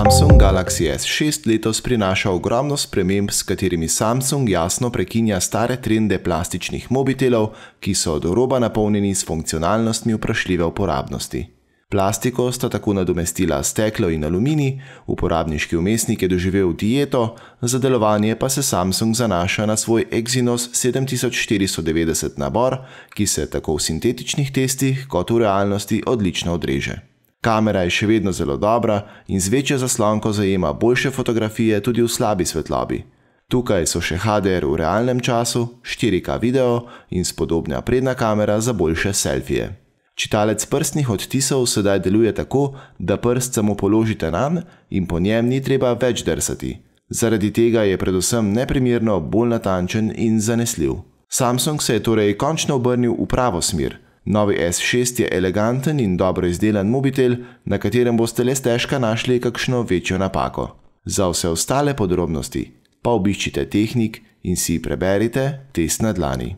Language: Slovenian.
Samsung Galaxy S6 letos prinaša ogromno sprememb, s katerimi Samsung jasno prekinja stare trende plastičnih mobitelov, ki so od roba napolnjeni s funkcionalnostmi vprašljive uporabnosti. Plastiko sta tako nadomestila steklo in alumini, uporabniški umestnik je doživel dieto, za delovanje pa se Samsung zanaša na svoj Exynos 7490 nabor, ki se tako v sintetičnih testih kot v realnosti odlično odreže. Kamera je še vedno zelo dobra in z večjo zaslonko zajema boljše fotografije tudi v slabi svetlobi. Tukaj so še HDR v realnem času, 4K video in spodobna predna kamera za boljše selfije. Čitalec prstnih odtisov sedaj deluje tako, da prst samo položite na njega in po njem ni treba več drsati. Zaradi tega je predvsem neprimerno bolj natančen in zanesljiv. Samsung se je torej končno obrnil v pravo smer. Novi S6 je eleganten in dobro izdelan mobitel, na katerem boste le stežka našli kakšno večjo napako. Za vse ostale podrobnosti pa obiščite tehnik in si preberite test na dlani.